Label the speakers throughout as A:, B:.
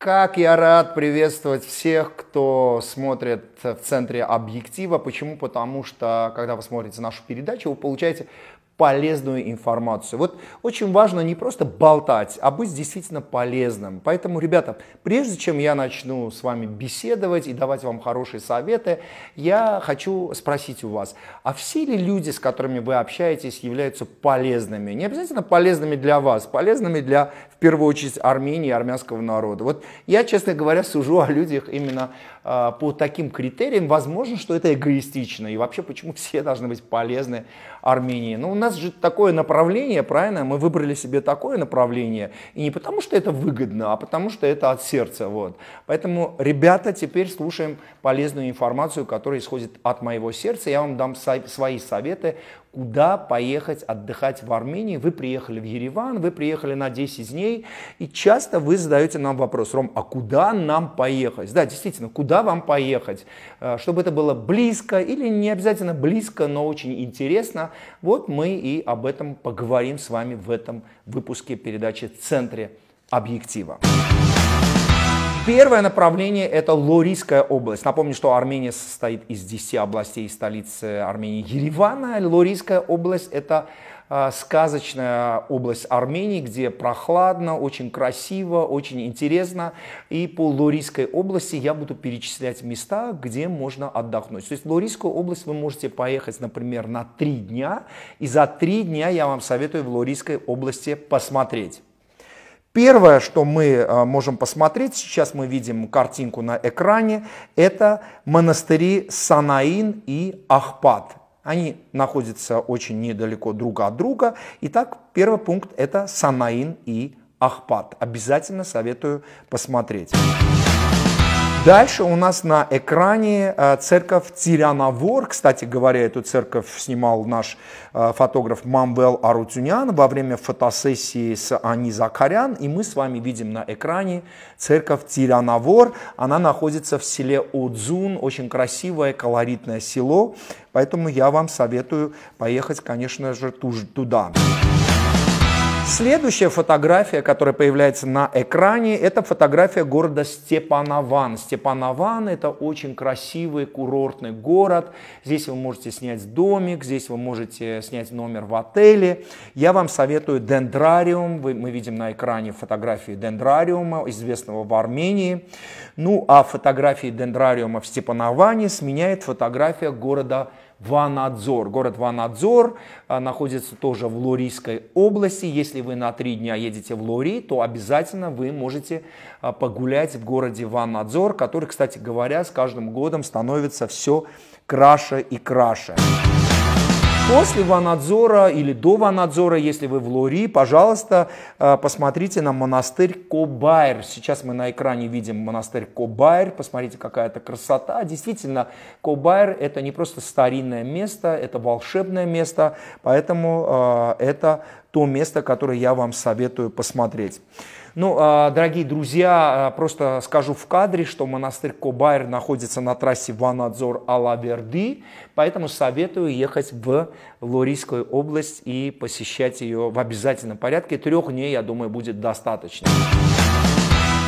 A: Как я рад приветствовать всех, кто смотрит в центре объектива. Почему? Потому что, когда вы смотрите нашу передачу, вы получаете полезную информацию. Вот очень важно не просто болтать, а быть действительно полезным. Поэтому, ребята, прежде чем я начну с вами беседовать и давать вам хорошие советы, я хочу спросить у вас, а все ли люди, с которыми вы общаетесь, являются полезными? Не обязательно полезными для вас, полезными для, в первую очередь, Армении, армянского народа. Вот я, честно говоря, сужу о людях именно а, по таким критериям, возможно, что это эгоистично. И вообще, почему все должны быть полезны Армении? Ну, у нас же такое направление, правильно? Мы выбрали себе такое направление. И не потому, что это выгодно, а потому, что это от сердца. Вот. Поэтому, ребята, теперь слушаем полезную информацию, которая исходит от моего сердца. Я вам дам свои советы куда поехать отдыхать в Армении. Вы приехали в Ереван, вы приехали на 10 дней, и часто вы задаете нам вопрос, Ром, а куда нам поехать? Да, действительно, куда вам поехать? Э, чтобы это было близко или не обязательно близко, но очень интересно. Вот мы и об этом поговорим с вами в этом выпуске передачи «Центре объектива». Первое направление – это Лорийская область. Напомню, что Армения состоит из 10 областей столицы Армении Еревана. Лорийская область – это а, сказочная область Армении, где прохладно, очень красиво, очень интересно. И по Лорийской области я буду перечислять места, где можно отдохнуть. То есть в Лорийскую область вы можете поехать, например, на три дня. И за три дня я вам советую в Лорийской области посмотреть. Первое, что мы э, можем посмотреть, сейчас мы видим картинку на экране, это монастыри Санаин и Ахпад. Они находятся очень недалеко друг от друга. Итак, первый пункт – это Санаин и Ахпад. Обязательно советую посмотреть. Дальше у нас на экране э, церковь Тиранавор. Кстати говоря, эту церковь снимал наш э, фотограф Мамвел Арутюнян во время фотосессии с Ани Закарян. И мы с вами видим на экране церковь Тиранавор. Она находится в селе Удзун. Очень красивое, колоритное село. Поэтому я вам советую поехать, конечно же, туда. Туда. Следующая фотография, которая появляется на экране, это фотография города Степанован. Степанован – это очень красивый курортный город. Здесь вы можете снять домик, здесь вы можете снять номер в отеле. Я вам советую дендрариум. Мы видим на экране фотографии дендрариума, известного в Армении. Ну, а фотографии дендрариума в Степановане сменяет фотография города Степанован Ванадзор. Город Ванадзор а, находится тоже в Лорийской области. Если вы на три дня едете в Лори, то обязательно вы можете а, погулять в городе Ванадзор, который, кстати говоря, с каждым годом становится все краше и краше после Ванадзора или до Ванадзора, если вы в Лори, пожалуйста, э, посмотрите на монастырь Кобайр. Сейчас мы на экране видим монастырь Кобайр. Посмотрите, какая это красота. Действительно, Кобайр – это не просто старинное место, это волшебное место, поэтому э, это то место, которое я вам советую посмотреть. Ну, а, дорогие друзья, а, просто скажу в кадре, что монастырь Кобайр находится на трассе Ванадзор Алаверды, поэтому советую ехать в Лорийскую область и посещать ее в обязательном порядке. Трех дней, я думаю, будет достаточно.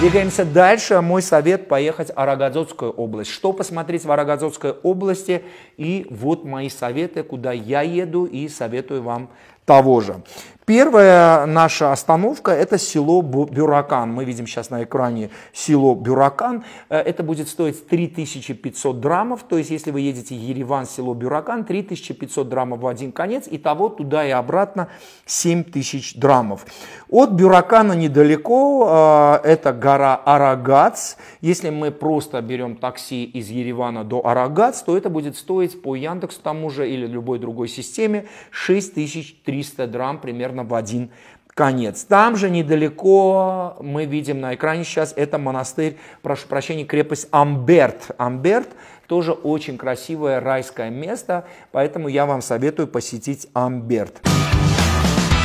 A: Двигаемся дальше. Мой совет – поехать в Арагадзотскую область. Что посмотреть в Арагадзотской области? И вот мои советы, куда я еду и советую вам того же. Первая наша остановка – это село Бюракан. Мы видим сейчас на экране село Бюракан. Э, это будет стоить 3500 драмов. То есть, если вы едете Ереван, село Бюракан, 3500 драмов в один конец. и того туда и обратно 7000 драмов. От Бюракана недалеко э, – это гора Арагац. Если мы просто берем такси из Еревана до Арагац, то это будет стоить по Яндексу тому же или любой другой системе 6300 300 драм примерно в один конец. Там же недалеко мы видим на экране сейчас это монастырь, прошу прощения, крепость Амберт. Амберт тоже очень красивое райское место, поэтому я вам советую посетить Амберт.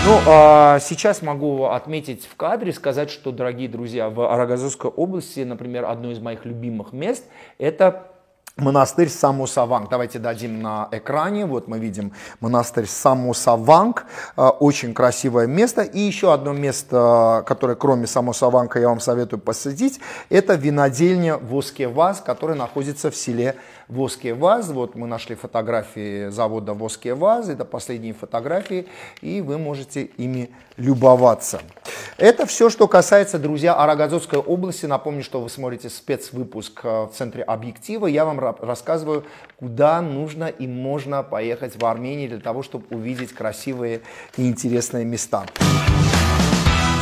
A: Ну, а сейчас могу отметить в кадре, сказать, что, дорогие друзья, в Арагазовской области, например, одно из моих любимых мест – это монастырь Самусаванг. Давайте дадим на экране. Вот мы видим монастырь Самусаванг. Э, очень красивое место. И еще одно место, которое кроме Самусаванга я вам советую посетить, это винодельня Воскеваз, которая находится в селе Воскеваз. Вот мы нашли фотографии завода Воскеваз. Это последние фотографии. И вы можете ими любоваться. Это все, что касается, друзья, Арагазовской области. Напомню, что вы смотрите спецвыпуск э, в центре объектива. Я вам рассказываю, куда нужно и можно поехать в Армении для того, чтобы увидеть красивые и интересные места.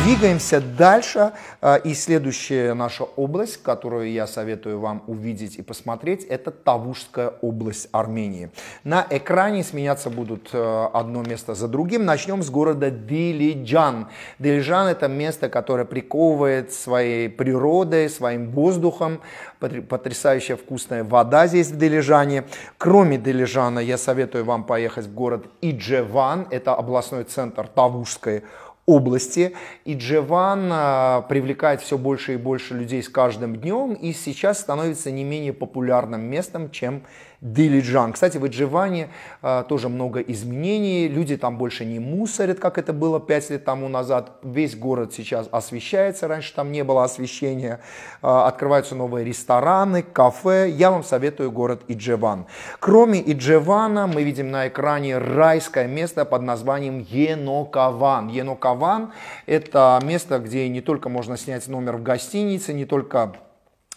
A: Двигаемся дальше. А, и следующая наша область, которую я советую вам увидеть и посмотреть, это Тавушская область Армении. На экране сменяться будут э, одно место за другим. Начнем с города Дилиджан. Дилиджан это место, которое приковывает своей природой, своим воздухом. Потрясающая вкусная вода здесь в Дилижане. Кроме Дилижана я советую вам поехать в город Иджеван. Это областной центр Тавушской области области. И Джеван а, привлекает все больше и больше людей с каждым днем и сейчас становится не менее популярным местом, чем Дилиджан. Кстати, в Эдживане э, тоже много изменений, люди там больше не мусорят, как это было 5 лет тому назад. Весь город сейчас освещается, раньше там не было освещения. Э, открываются новые рестораны, кафе. Я вам советую город Иджеван. Кроме Иджевана мы видим на экране райское место под названием Енокаван. Енокаван – это место, где не только можно снять номер в гостинице, не только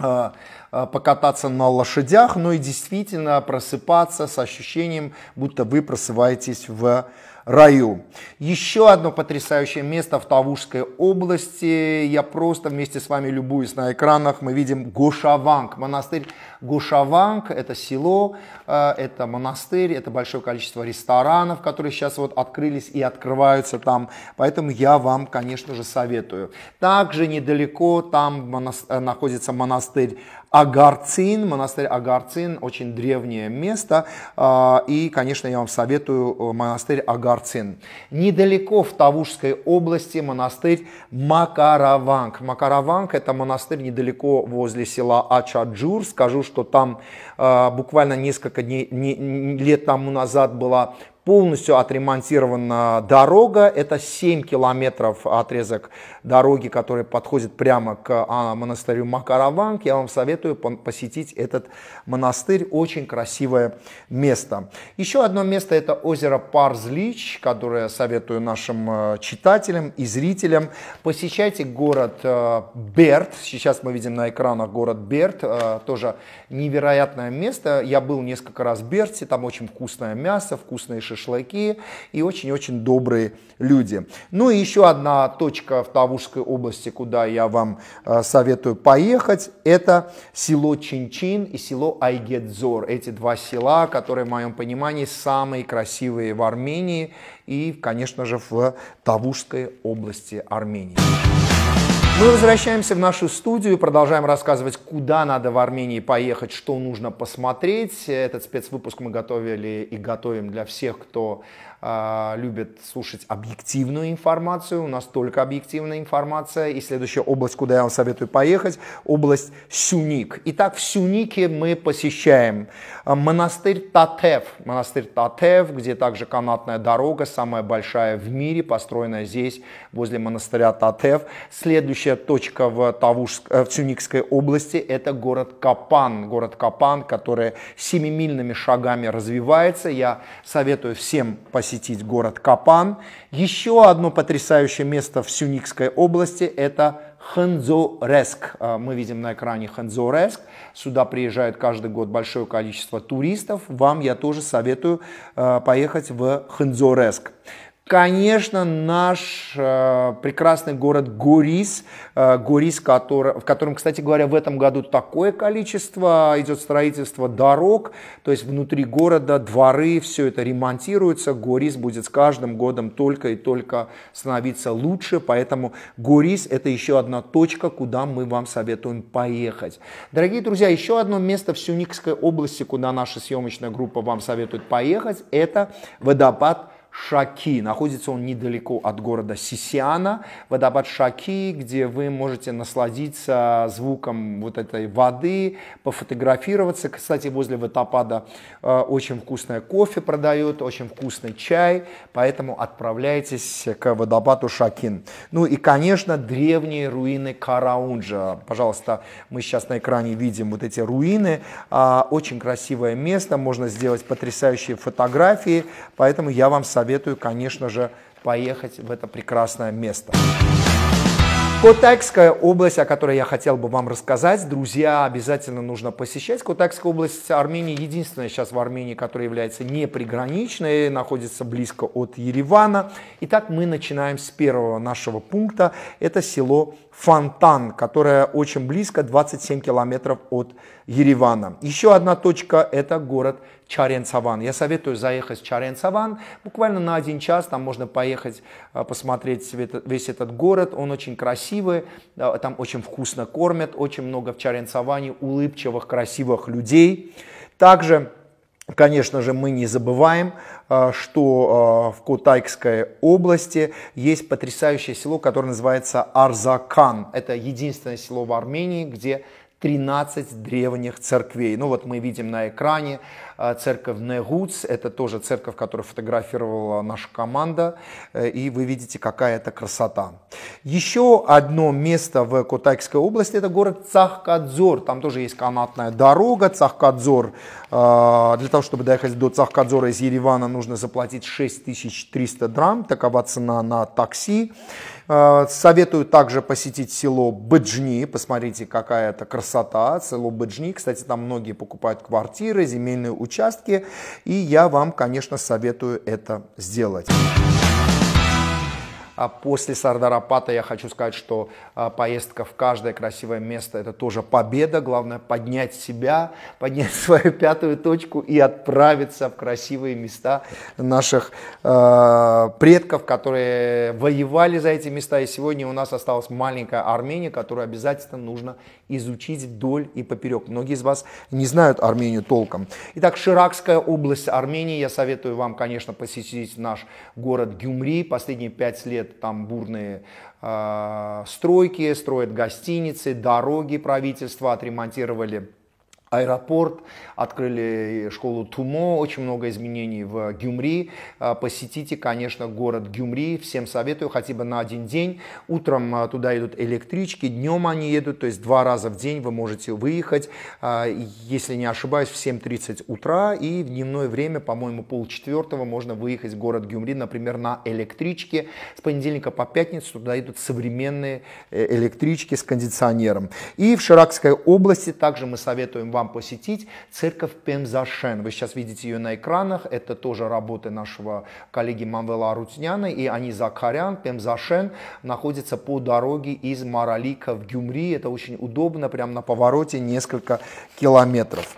A: Э, э, покататься на лошадях, но ну и действительно просыпаться с ощущением, будто вы просыпаетесь в раю. Еще одно потрясающее место в Тавушской области. Я просто вместе с вами любуюсь на экранах. Мы видим Гошаванг, монастырь Гушаванг, это село, э, это монастырь, это большое количество ресторанов, которые сейчас вот открылись и открываются там. Поэтому я вам, конечно же, советую. Также недалеко там э, находится монастырь Агарцин, монастырь Агарцин, очень древнее место, э, и, конечно, я вам советую монастырь Агарцин. Недалеко в Тавушской области монастырь Макараванг. Макараванг – это монастырь недалеко возле села Ачаджур. Скажу, что что там а, буквально несколько дней, не, лет тому назад была полностью отремонтирована дорога. Это 7 километров отрезок дороги, который подходит прямо к а, монастырю Макараванг. Я вам советую посетить этот монастырь. Очень красивое место. Еще одно место это озеро Парзлич, которое советую нашим э, читателям и зрителям. Посещайте город э, Берт. Сейчас мы видим на экранах город Берт. Э, тоже невероятное место. Я был несколько раз в Берте. Там очень вкусное мясо, вкусные шашлыки шашлыки и очень-очень добрые люди. Ну и еще одна точка в Тавушской области, куда я вам э, советую поехать, это село Чинчин и село Айгедзор. Эти два села, которые, в моем понимании, самые красивые в Армении и, конечно же, в Тавушской области Армении. Мы возвращаемся в нашу студию, продолжаем рассказывать, куда надо в Армении поехать, что нужно посмотреть. Этот спецвыпуск мы готовили и готовим для всех, кто а, любят слушать объективную информацию. У нас только объективная информация. И следующая область, куда я вам советую поехать, область Сюник. Итак, в Сюнике мы посещаем а, монастырь Татев. Монастырь Татев, где также канатная дорога, самая большая в мире, построенная здесь, возле монастыря Татев. Следующая точка в, Тавушск, э, в Сюникской области – это город Капан. Город Капан, который семимильными шагами развивается. Я советую всем посетить посетить город Капан. Еще одно потрясающее место в Сюникской области – это Хэнзореск. А, мы видим на экране Хэнзореск. Сюда приезжает каждый год большое количество туристов. Вам я тоже советую а, поехать в Хэнзореск. Конечно, наш э, прекрасный город Горис, э, Горис, который, в котором, кстати говоря, в этом году такое количество идет строительство дорог, то есть внутри города дворы, все это ремонтируется, Горис будет с каждым годом только и только становиться лучше, поэтому Горис это еще одна точка, куда мы вам советуем поехать. Дорогие друзья, еще одно место в Сюникской области, куда наша съемочная группа вам советует поехать, это водопад Шаки. Находится он недалеко от города Сисиана. Водопад Шаки, где вы можете насладиться звуком вот этой воды, пофотографироваться. Кстати, возле водопада э, очень вкусное кофе продают, очень вкусный чай, поэтому отправляйтесь к водопаду Шакин. Ну и, конечно, древние руины Караунджа. Пожалуйста, мы сейчас на экране видим вот эти руины. А, очень красивое место, можно сделать потрясающие фотографии, поэтому я вам советую советую, конечно же, поехать в это прекрасное место. Котайская область, о которой я хотел бы вам рассказать, друзья, обязательно нужно посещать. Котайская область Армении единственная сейчас в Армении, которая является неприграничной, находится близко от Еревана. Итак, мы начинаем с первого нашего пункта. Это село Фонтан, которое очень близко, 27 километров от Еревана. Еще одна точка – это город Чаренцаван. Я советую заехать в Чаренцаван. Буквально на один час там можно поехать, а, посмотреть весь этот город. Он очень красивый, а, там очень вкусно кормят, очень много в Чаренцаване улыбчивых, красивых людей. Также Конечно же, мы не забываем, а, что в Кутайкской области есть потрясающее село, которое называется Арзакан. Это единственное село в Армении, где 13 древних церквей. Ну вот мы видим на экране а, церковь Негуц, это тоже церковь, которую фотографировала наша команда, э, и вы видите, какая это красота. Еще одно место в Кутайскской области, это город Цахкадзор, там тоже есть канатная дорога, Цахкадзор, а, для того, чтобы доехать до Цахкадзора из Еревана, нужно заплатить 6300 драм, такова цена на такси. Э, советую также посетить село Баджни, посмотрите, какая это красота, село Баджни. Кстати, там многие покупают квартиры, земельные участки, и я вам, конечно, советую это сделать. А после Сардарапата я хочу сказать, что а, поездка в каждое красивое место – это тоже победа. Главное – поднять себя, поднять свою пятую точку и отправиться в красивые места наших э, предков, которые воевали за эти места. И сегодня у нас осталась маленькая Армения, которую обязательно нужно изучить вдоль и поперек. Многие из вас не знают Армению толком. Итак, Ширакская область Армении. Я советую вам, конечно, посетить наш город Гюмри. Последние пять лет где-то там бурные э, стройки, строят гостиницы, дороги правительства отремонтировали аэропорт, открыли школу Тумо, очень много изменений в Гюмри. А, посетите, конечно, город Гюмри, всем советую, хотя бы на один день. Утром а, туда идут электрички, днем они едут, то есть два раза в день вы можете выехать, а, если не ошибаюсь, в 7.30 утра и в дневное время, по-моему, полчетвертого можно выехать в город Гюмри, например, на электричке. С понедельника по пятницу туда идут современные э, электрички с кондиционером. И в Ширакской области также мы советуем вам вам посетить церковь Пемзашен. Вы сейчас видите ее на экранах. Это тоже работы нашего коллеги Манвела Арутняна и Ани Закарян. Пемзашен находится по дороге из Маралика в Гюмри. Это очень удобно, прямо на повороте несколько километров.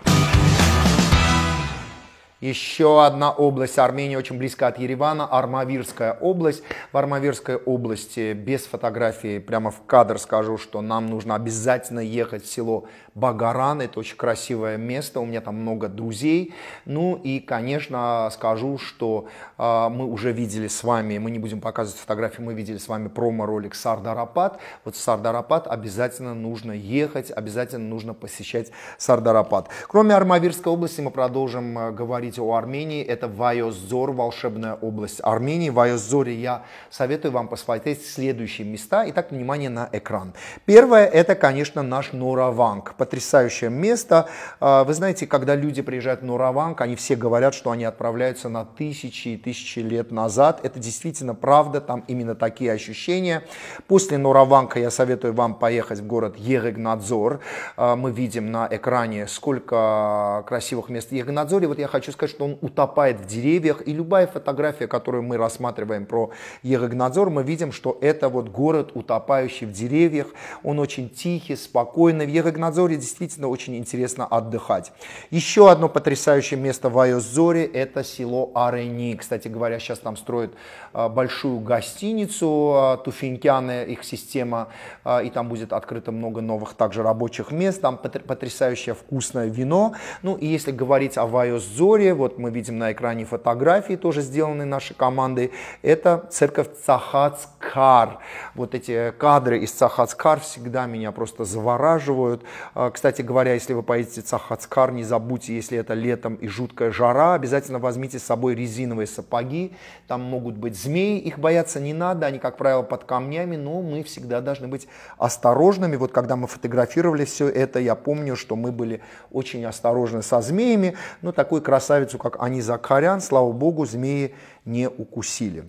A: Еще одна область Армении, очень близко от Еревана, Армавирская область. В Армавирской области без фотографии, прямо в кадр скажу, что нам нужно обязательно ехать в село Багаран. Это очень красивое место, у меня там много друзей. Ну и, конечно, скажу, что э, мы уже видели с вами, мы не будем показывать фотографии, мы видели с вами промо-ролик Сардарапат Вот в Сардарапад обязательно нужно ехать, обязательно нужно посещать Сардарапат Кроме Армавирской области мы продолжим э, говорить говорите о Армении, это Вайозор, волшебная область Армении. Вайозоре я советую вам посмотреть следующие места. Итак, внимание на экран. Первое, это, конечно, наш Нораванг. Потрясающее место. А, вы знаете, когда люди приезжают в Нораванг, они все говорят, что они отправляются на тысячи и тысячи лет назад. Это действительно правда, там именно такие ощущения. После Нораванка я советую вам поехать в город Ерегнадзор. А, мы видим на экране, сколько красивых мест в Ерегнадзоре. Вот я хочу сказать, что он утопает в деревьях. И любая фотография, которую мы рассматриваем про Егогнадзор, мы видим, что это вот город, утопающий в деревьях. Он очень тихий, спокойный. В Егогнадзоре действительно очень интересно отдыхать. Еще одно потрясающее место в Айозоре – это село Арени. Кстати говоря, сейчас там строят а, большую гостиницу а, Туфинькяны, их система, а, и там будет открыто много новых также рабочих мест. Там потрясающее вкусное вино. Ну и если говорить о Вайозоре, более, вот мы видим на экране фотографии, тоже сделанные нашей командой, это церковь Цахацкар. Вот эти кадры из Цахацкар всегда меня просто завораживают. А, кстати говоря, если вы поедете в Цахацкар, не забудьте, если это летом и жуткая жара, обязательно возьмите с собой резиновые сапоги, там могут быть змеи, их бояться не надо, они, как правило, под камнями, но мы всегда должны быть осторожными. Вот когда мы фотографировали все это, я помню, что мы были очень осторожны со змеями, но ну, такой красавец красавицу, как они закарян, слава богу, змеи не укусили.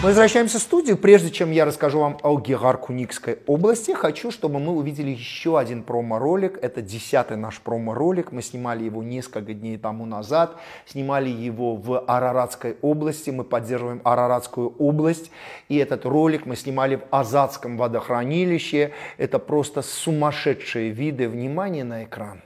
A: Мы возвращаемся в студию. Прежде чем я расскажу вам о Гегаркуникской области, хочу, чтобы мы увидели еще один промо-ролик. Это десятый наш промо-ролик. Мы снимали его несколько дней тому назад. Снимали его в Араратской области. Мы поддерживаем Араратскую область. И этот ролик мы снимали в Азатском водохранилище. Это просто сумасшедшие виды. Внимание на экран.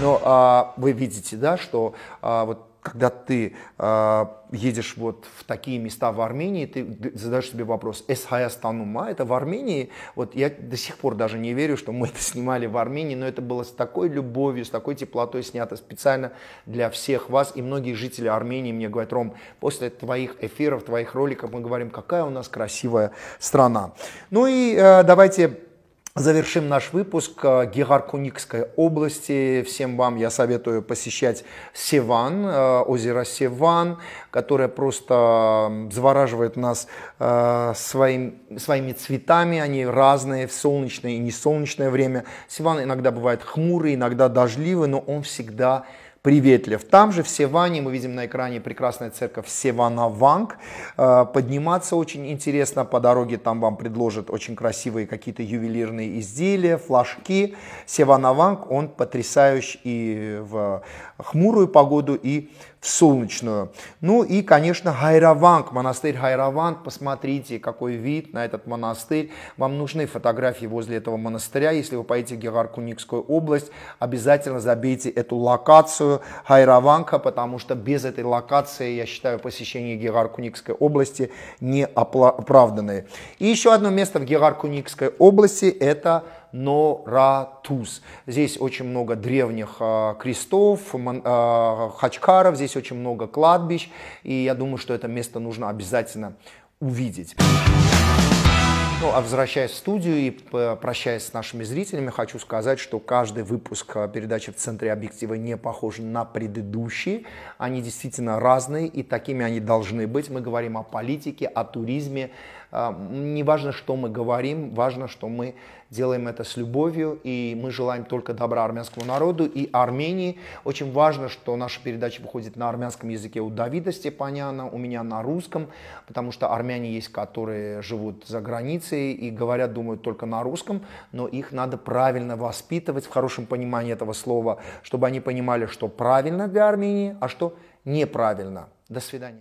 A: Но а, вы видите, да, что а, вот когда ты э, едешь вот в такие места в Армении, ты задаешь себе вопрос, Эсхаястанума, это в Армении, вот я до сих пор даже не верю, что мы это снимали в Армении, но это было с такой любовью, с такой теплотой снято специально для всех вас, и многие жители Армении мне говорят, Ром, после твоих эфиров, твоих роликов мы говорим, какая у нас красивая страна. Ну и э, давайте Завершим наш выпуск э, Гегаркуникской области. Всем вам я советую посещать Севан, э, озеро Севан, которое просто завораживает нас э, своим, своими цветами. Они разные в солнечное и несолнечное время. Севан иногда бывает хмурый, иногда дождливый, но он всегда приветлив. Там же в Севане, мы видим на экране прекрасная церковь Севанаванг. Э, подниматься очень интересно, по дороге там вам предложат очень красивые какие-то ювелирные изделия, флажки. Севанаванг, он потрясающий и в хмурую погоду и в солнечную. Ну и, конечно, Хайраванг, монастырь Хайраванг. Посмотрите, какой вид на этот монастырь. Вам нужны фотографии возле этого монастыря. Если вы поедете в Гегаркуникскую область, обязательно забейте эту локацию Хайраванка, потому что без этой локации, я считаю, посещение Гегаркуникской области не оправданное. И еще одно место в Гегаркуникской области – это Норатус. Здесь очень много древних а, крестов, а, хачкаров, здесь очень много кладбищ, и я думаю, что это место нужно обязательно увидеть. Ну, а возвращаясь в студию и прощаясь с нашими зрителями, хочу сказать, что каждый выпуск а, передачи в Центре объектива не похож на предыдущие. Они действительно разные, и такими они должны быть. Мы говорим о политике, о туризме, а, Не важно, что мы говорим, важно, что мы делаем это с любовью, и мы желаем только добра армянскому народу и Армении. Очень важно, что наша передача выходит на армянском языке у Давида Степаняна, у меня на русском, потому что армяне есть, которые живут за границей и говорят, думают только на русском, но их надо правильно воспитывать в хорошем понимании этого слова, чтобы они понимали, что правильно для Армении, а что неправильно. До свидания.